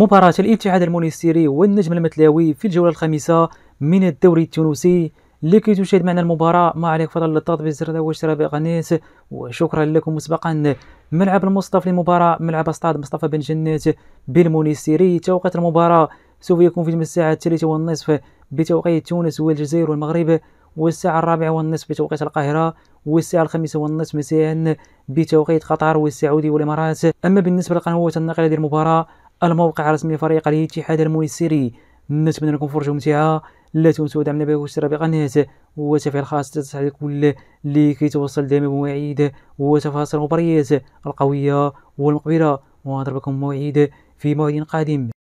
مباراة الاتحاد المنيسيري والنجم المتلاوي في الجولة الخامسة من الدوري التونسي لكي تشاهد معنا المباراة ما عليك فضل الضغط بزر واشتراك قناة وشكرا لكم مسبقا ملعب المصطفى للمباراة ملعب استاد مصطفى بن جنات بالمنيسيري توقيت المباراة سوف يكون في الساعة الثالثة والنصف بتوقيت تونس والجزائر والمغرب والساعة الرابعة والنصف بتوقيت القاهرة والساعة الخامسة والنصف مساء بتوقيت قطر والسعودي والإمارات أما بالنسبة لقنوات النقل للمباراة الموقع الرسمي لفريق الاتحاد الميسري نتمنى لكم فرجة ممتعة لا تنسوا دعمنا باشتراك بقناة وتفعيل خاص تسعد كل اللي كيتوصل دائما بمواعيد وتفاصيل المباريات القوية والمقبلة ونضربكم موعد في موعد قادم